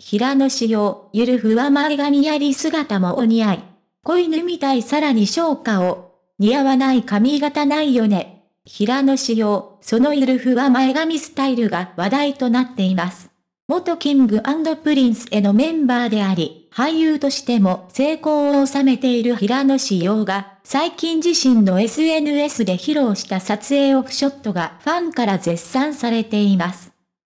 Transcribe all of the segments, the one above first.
平野紫耀、ゆるふわ前髪やり姿もお似合い。子犬みたいさらに昇華を。似合わない髪型ないよね。平野紫耀、そのゆるふわ前髪スタイルが話題となっています。元キングプリンスへのメンバーであり、俳優としても成功を収めている平野紫耀が、最近自身の SNS で披露した撮影オフショットがファンから絶賛されています。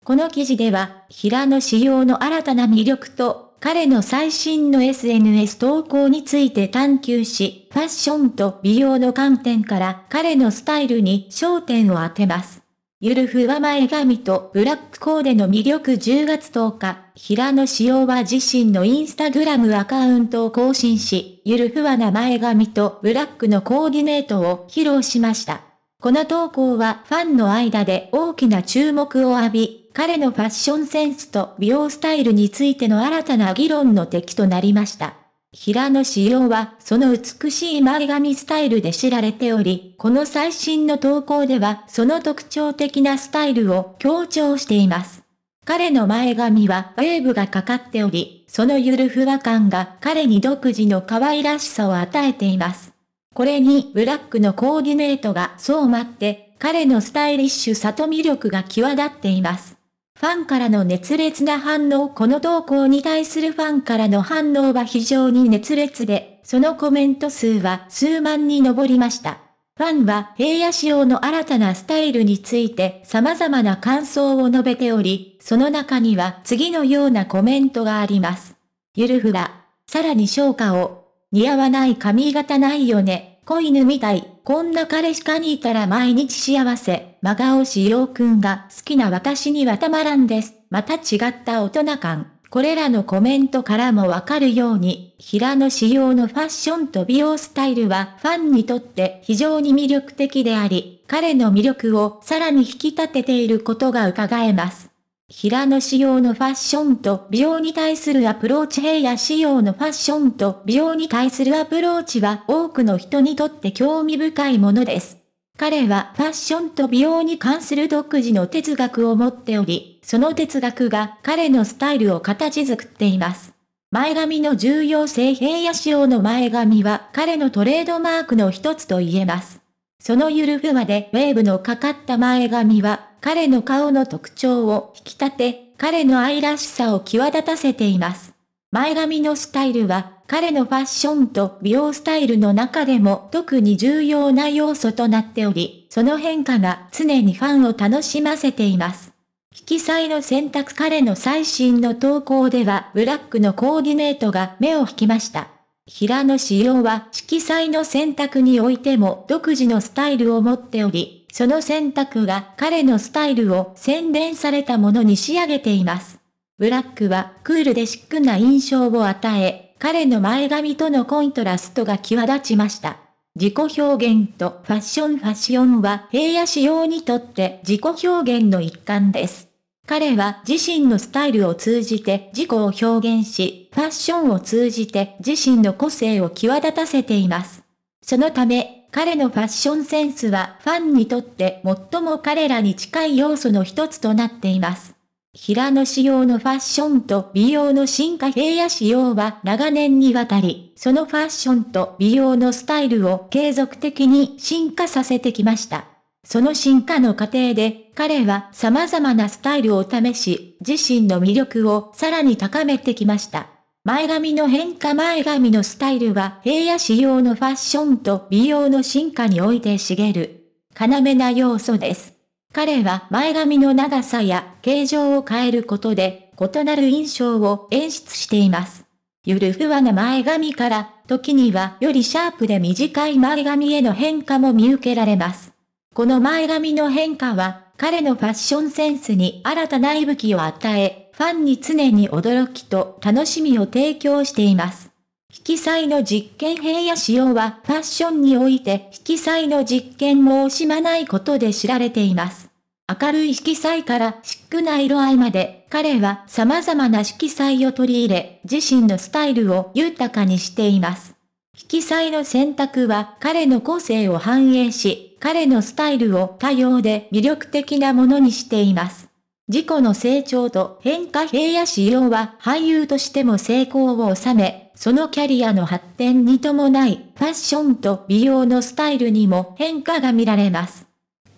この記事では、平野仕様の新たな魅力と、彼の最新の SNS 投稿について探求し、ファッションと美容の観点から彼のスタイルに焦点を当てます。ゆるふわ前髪とブラックコーデの魅力10月10日、平野紫耀は自身のインスタグラムアカウントを更新し、ゆるふわな前髪とブラックのコーディネートを披露しました。この投稿はファンの間で大きな注目を浴び、彼のファッションセンスと美容スタイルについての新たな議論の敵となりました。平野紫耀はその美しい前髪スタイルで知られており、この最新の投稿ではその特徴的なスタイルを強調しています。彼の前髪はウェーブがかかっており、そのゆるふわ感が彼に独自の可愛らしさを与えています。これにブラックのコーディネートが相まって、彼のスタイリッシュさと魅力が際立っています。ファンからの熱烈な反応この投稿に対するファンからの反応は非常に熱烈で、そのコメント数は数万に上りました。ファンは平野仕様の新たなスタイルについて様々な感想を述べており、その中には次のようなコメントがあります。ゆるふら、さらに昇華を、似合わない髪型ないよね、子犬みたい、こんな彼しかにいたら毎日幸せ。真顔しようくんが好きな私にはたまらんです。また違った大人感。これらのコメントからもわかるように、平野仕様のファッションと美容スタイルはファンにとって非常に魅力的であり、彼の魅力をさらに引き立てていることが伺えます。平野仕様のファッションと美容に対するアプローチ平野仕様のファッションと美容に対するアプローチは多くの人にとって興味深いものです。彼はファッションと美容に関する独自の哲学を持っており、その哲学が彼のスタイルを形作っています。前髪の重要性平野仕様の前髪は彼のトレードマークの一つと言えます。そのゆるふわでウェーブのかかった前髪は彼の顔の特徴を引き立て、彼の愛らしさを際立たせています。前髪のスタイルは彼のファッションと美容スタイルの中でも特に重要な要素となっており、その変化が常にファンを楽しませています。引きの選択彼の最新の投稿では、ブラックのコーディネートが目を引きました。平野仕様は色彩の選択においても独自のスタイルを持っており、その選択が彼のスタイルを洗練されたものに仕上げています。ブラックはクールでシックな印象を与え、彼の前髪とのコントラストが際立ちました。自己表現とファッションファッションは平野仕様にとって自己表現の一環です。彼は自身のスタイルを通じて自己を表現し、ファッションを通じて自身の個性を際立たせています。そのため、彼のファッションセンスはファンにとって最も彼らに近い要素の一つとなっています。平野仕様のファッションと美容の進化平野仕様は長年にわたり、そのファッションと美容のスタイルを継続的に進化させてきました。その進化の過程で、彼は様々なスタイルを試し、自身の魅力をさらに高めてきました。前髪の変化前髪のスタイルは平野仕様のファッションと美容の進化において茂る、要な要素です。彼は前髪の長さや形状を変えることで異なる印象を演出しています。ゆるふわな前髪から、時にはよりシャープで短い前髪への変化も見受けられます。この前髪の変化は、彼のファッションセンスに新たな息吹を与え、ファンに常に驚きと楽しみを提供しています。色彩の実験兵や仕様はファッションにおいて色彩の実験も惜しまないことで知られています。明るい色彩からシックな色合いまで、彼は様々な色彩を取り入れ、自身のスタイルを豊かにしています。色彩の選択は彼の個性を反映し、彼のスタイルを多様で魅力的なものにしています。自己の成長と変化平野仕様は俳優としても成功を収め、そのキャリアの発展に伴い、ファッションと美容のスタイルにも変化が見られます。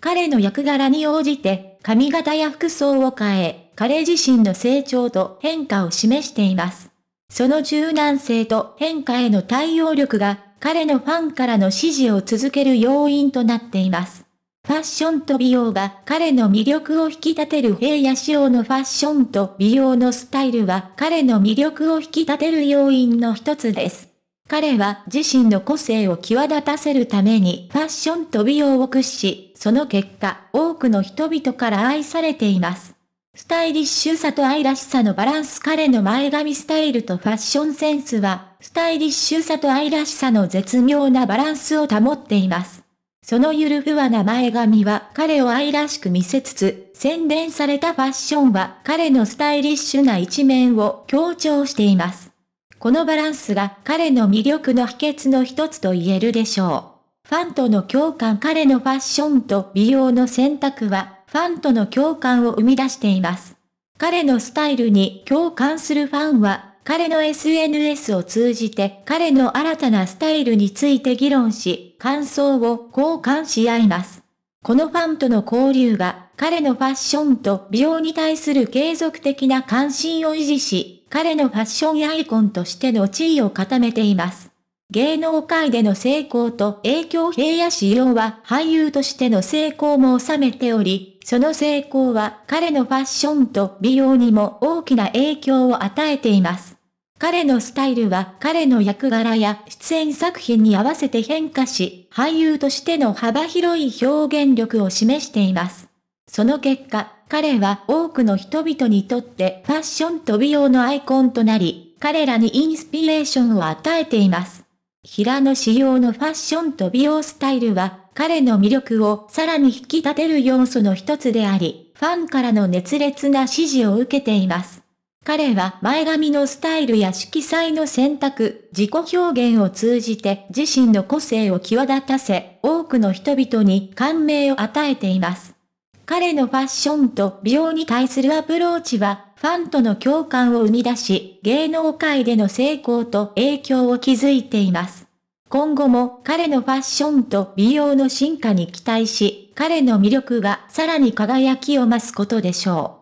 彼の役柄に応じて、髪型や服装を変え、彼自身の成長と変化を示しています。その柔軟性と変化への対応力が、彼のファンからの支持を続ける要因となっています。ファッションと美容が彼の魅力を引き立てる平野仕様のファッションと美容のスタイルは彼の魅力を引き立てる要因の一つです。彼は自身の個性を際立たせるためにファッションと美容を駆使し、その結果、多くの人々から愛されています。スタイリッシュさと愛らしさのバランス彼の前髪スタイルとファッションセンスは、スタイリッシュさと愛らしさの絶妙なバランスを保っています。そのゆるふわな前髪は彼を愛らしく見せつつ、洗練されたファッションは彼のスタイリッシュな一面を強調しています。このバランスが彼の魅力の秘訣の一つと言えるでしょう。ファンとの共感彼のファッションと美容の選択は、ファンとの共感を生み出しています。彼のスタイルに共感するファンは、彼の SNS を通じて彼の新たなスタイルについて議論し、感想を交換し合います。このファンとの交流が彼のファッションと美容に対する継続的な関心を維持し、彼のファッションアイコンとしての地位を固めています。芸能界での成功と影響平野仕様は俳優としての成功も収めており、その成功は彼のファッションと美容にも大きな影響を与えています。彼のスタイルは彼の役柄や出演作品に合わせて変化し、俳優としての幅広い表現力を示しています。その結果、彼は多くの人々にとってファッションと美容のアイコンとなり、彼らにインスピレーションを与えています。平野仕様のファッションと美容スタイルは、彼の魅力をさらに引き立てる要素の一つであり、ファンからの熱烈な支持を受けています。彼は前髪のスタイルや色彩の選択、自己表現を通じて自身の個性を際立たせ、多くの人々に感銘を与えています。彼のファッションと美容に対するアプローチは、ファンとの共感を生み出し、芸能界での成功と影響を築いています。今後も彼のファッションと美容の進化に期待し、彼の魅力がさらに輝きを増すことでしょう。